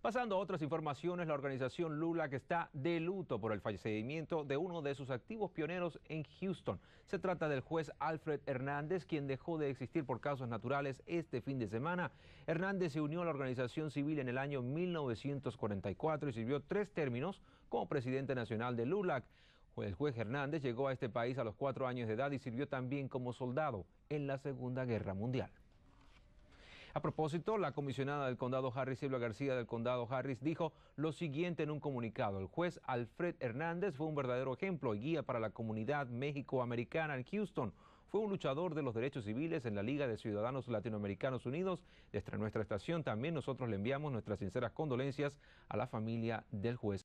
Pasando a otras informaciones, la organización Lula que está de luto por el fallecimiento de uno de sus activos pioneros en Houston. Se trata del juez Alfred Hernández, quien dejó de existir por causas naturales este fin de semana. Hernández se unió a la organización civil en el año 1944 y sirvió tres términos como presidente nacional de LULAC. El juez Hernández llegó a este país a los cuatro años de edad y sirvió también como soldado en la Segunda Guerra Mundial. A propósito, la comisionada del condado Harris, Silvia García del condado Harris, dijo lo siguiente en un comunicado. El juez Alfred Hernández fue un verdadero ejemplo y guía para la comunidad mexicoamericana en Houston. Fue un luchador de los derechos civiles en la Liga de Ciudadanos Latinoamericanos Unidos. Desde nuestra estación también nosotros le enviamos nuestras sinceras condolencias a la familia del juez.